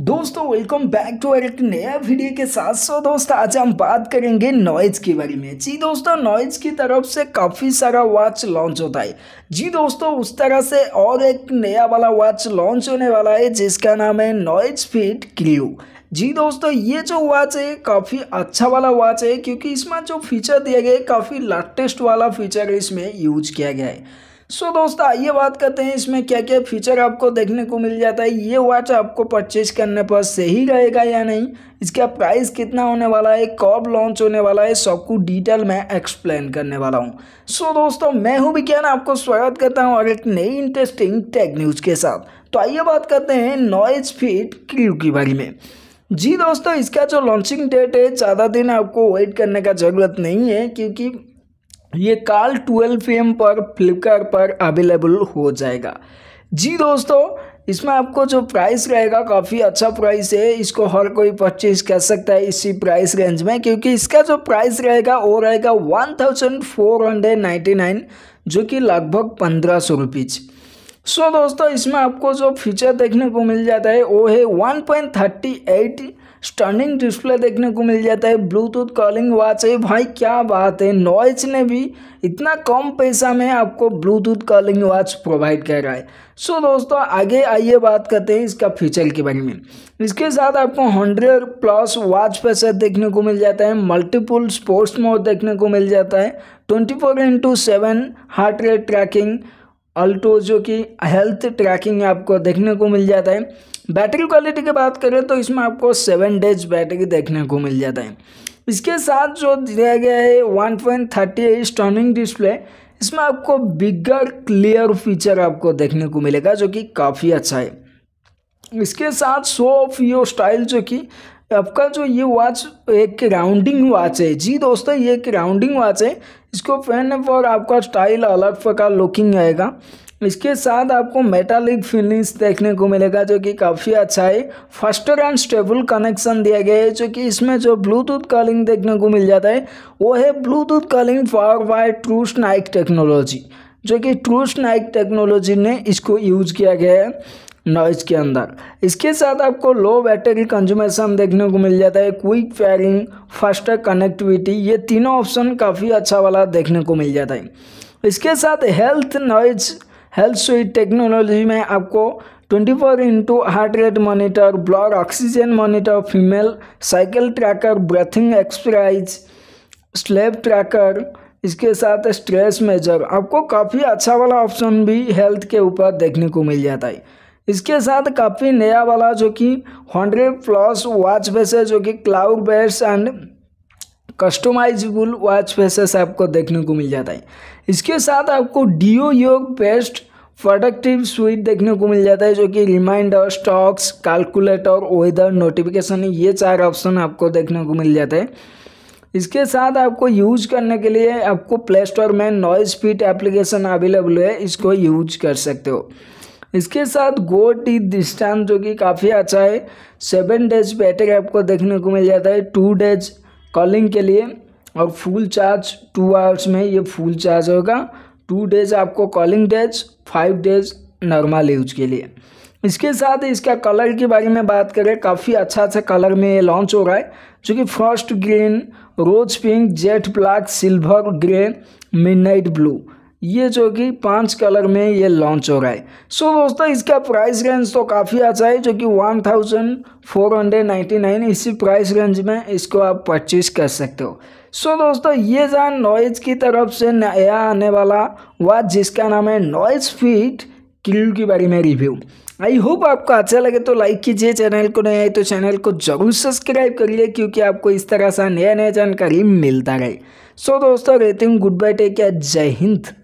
दोस्तों welcome back to एक नया वीडियो के साथ सो दोस्त आज हम बात करेंगे नॉइज़ के बारे में जी दोस्तों नॉइज़ की तरफ से काफ़ी सारा वॉच लॉन्च होता है जी दोस्तों उस तरह से और एक नया वाला वॉच लॉन्च होने वाला है जिसका नाम है नॉइज़ फिट क्ल्यू जी दोस्तों ये जो वॉच है काफ़ी अच्छा वाला वॉच है क्योंकि इसमें जो फीचर दिया गया है काफ़ी लाटेस्ट वाला फीचर इसमें यूज किया गया है सो so, दोस्त आइए बात करते हैं इसमें क्या क्या फीचर आपको देखने को मिल जाता है ये वॉच आपको परचेज करने पर सही रहेगा या नहीं इसका प्राइस कितना होने वाला है कब लॉन्च होने वाला है सबको डिटेल मैं एक्सप्लेन करने वाला हूँ सो so, दोस्तों मैं हूँ विज्ञान आपको स्वागत करता हूँ और एक नई इंटरेस्टिंग टेक न्यूज़ के साथ तो आइए बात करते हैं नॉइज फीट क्रू की बारे में जी दोस्तों इसका जो लॉन्चिंग डेट है ज़्यादा दिन आपको वेट करने का ज़रूरत नहीं है क्योंकि ये काल ट्वेल्व एम पर फ्लिपकार्ट पर अवेलेबल हो जाएगा जी दोस्तों इसमें आपको जो प्राइस रहेगा काफ़ी अच्छा प्राइस है इसको हर कोई परचेज कर सकता है इसी प्राइस रेंज में क्योंकि इसका जो प्राइस रहेगा वो रहेगा one thousand four hundred ninety nine जो कि लगभग पंद्रह सौ रुपीज़ सो दोस्तों इसमें आपको जो फीचर देखने को मिल जाता है वो है one point thirty eight stunning display देखने को मिल जाता है ब्लूटूथ कॉलिंग वॉच है भाई क्या बात है नॉइज ने भी इतना कम पैसा में आपको ब्लूटूथ कॉलिंग वॉच प्रोवाइड कर रहा है सो so, दोस्तों आगे आइए बात करते हैं इसका फीचर के बारे में इसके साथ आपको हंड्रेड प्लस वॉच पैसा देखने को मिल जाता है मल्टीपुल स्पोर्ट्स मोड देखने को मिल जाता है twenty four into seven heart rate tracking अल्टो जो कि हेल्थ ट्रैकिंग आपको देखने को मिल जाता है बैटरी क्वालिटी की बात करें तो इसमें आपको सेवन डेज बैटरी देखने को मिल जाता है इसके साथ जो दिया गया है one point thirty eight stunning display इसमें आपको बिगर क्लियर फीचर आपको देखने को मिलेगा जो कि काफ़ी अच्छा है इसके साथ शो ऑफ यो स्टाइल जो कि आपका जो ये वॉच एक राउंडिंग वॉच है जी दोस्तों ये एक राउंडिंग वॉच है इसको पहनने पर आपका स्टाइल अलग प्रकार लुकिंग आएगा इसके साथ आपको मेटालिक फिनिश देखने को मिलेगा जो कि काफ़ी अच्छा है फास्टर एंड स्टेबल कनेक्शन दिया गया है जो कि इसमें जो ब्लूटूथ कॉलिंग देखने को मिल जाता है वो है Bluetooth calling power by TruSync technology जो कि ट्रू स्नाइक टेक्नोलॉजी ने इसको यूज किया गया है नॉइज के अंदर इसके साथ आपको लो बैटरी कंज्यूमेशन देखने को मिल जाता है क्विक फायरिंग फास्ट कनेक्टिविटी ये तीनों ऑप्शन काफ़ी अच्छा वाला देखने को मिल जाता है इसके साथ health Noise health suite technology में आपको 24 four into heart rate monitor blood oxygen monitor female cycle tracker breathing exercise sleep tracker इसके साथ स्ट्रेस मेजर आपको काफ़ी अच्छा वाला ऑप्शन भी हेल्थ के ऊपर देखने को मिल जाता है इसके साथ काफ़ी नया वाला जो कि हंड्रेड प्लस वॉच फेस है जो कि cloud base and customisable watch faces आपको देखने को मिल जाता है इसके साथ आपको डी ओ योग बेस्ट प्रोडक्टिव स्वीट देखने को मिल जाता है जो कि reminder stocks calculator weather notification ये चार ऑप्शन आपको देखने को मिल जाता है इसके साथ आपको यूज करने के लिए आपको प्ले स्टोर में नॉइज फिट एप्लीकेशन अवेलेबल है इसको यूज कर सकते हो इसके साथ गो टी दृष्टान जो कि काफ़ी अच्छा है सेवन डेज बैटरी आपको देखने को मिल जाता है टू डेज कॉलिंग के लिए और फुल चार्ज टू आवर्स में ये फुल चार्ज होगा टू डेज आपको calling days five days normal use के लिए इसके साथ इसका कलर के बारे में बात करें काफ़ी अच्छा अच्छा कलर में ये लॉन्च हो रहा है जो कि forest green rose pink jet black silver grey mid blue ये जो कि पाँच कलर में ये लॉन्च हो रहा है सो so, दोस्तों इसका प्राइस रेंज तो काफ़ी अच्छा है जो कि one thousand four hundred ninety nine इसी प्राइस रेंज में इसको आप परचेज कर सकते हो सो so, दोस्तों ये जान नॉइज की तरफ से नया आने वाला वाच जिसका नाम है नॉइज फीट क्रू के बारे में रिव्यू आई होप आपको अच्छा लगे तो लाइक कीजिए चैनल को नया है तो चैनल को जरूर सब्सक्राइब करिए क्योंकि आपको इस तरह सा नया नया जानकारी मिलता रहे सो so, दोस्तों रहते हूँ गुड बाय टेक केयर जय हिंद